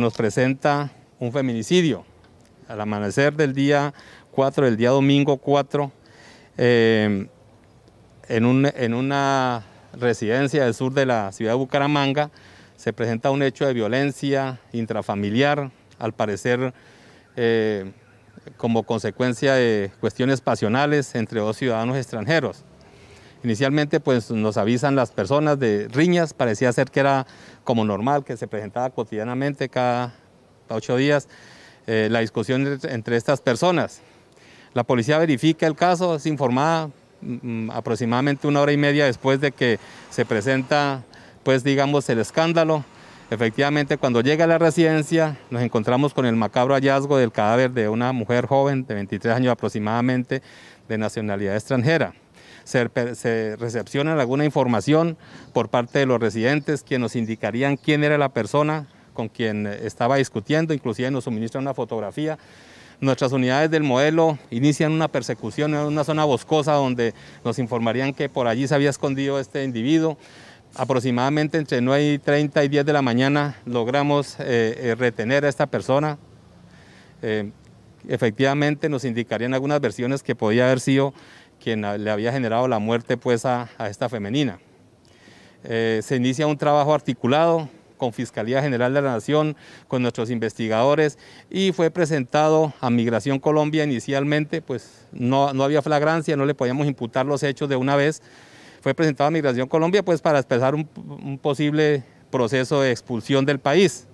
nos presenta un feminicidio. Al amanecer del día 4, del día domingo 4, eh, en, en una residencia del sur de la ciudad de Bucaramanga, se presenta un hecho de violencia intrafamiliar, al parecer eh, como consecuencia de cuestiones pasionales entre dos ciudadanos extranjeros. Inicialmente pues nos avisan las personas de riñas, parecía ser que era como normal, que se presentaba cotidianamente cada ocho días eh, la discusión entre estas personas. La policía verifica el caso, es informada mm, mm, aproximadamente una hora y media después de que se presenta pues digamos el escándalo. Efectivamente, cuando llega a la residencia, nos encontramos con el macabro hallazgo del cadáver de una mujer joven de 23 años aproximadamente, de nacionalidad extranjera se, recepcionan recepciona alguna información por parte de los residentes, que nos indicarían quién era la persona con quien estaba discutiendo, inclusive nos suministran una fotografía. Nuestras unidades del modelo inician una persecución en una zona boscosa donde nos informarían que por allí se había escondido este individuo. Aproximadamente entre 9 y 30 y 10 de la mañana logramos eh, eh, retener a esta persona. Eh, efectivamente nos indicarían algunas versiones que podía haber sido quien le había generado la muerte pues, a, esta femenina. Eh, se inicia un trabajo articulado con Fiscalía General de la Nación, con nuestros investigadores y fue presentado a Migración Colombia inicialmente, pues no, había flagrancia, no le podíamos imputar los hechos de una vez. Fue presentado a Migración Colombia pues para expresar un posible proceso de expulsión del país.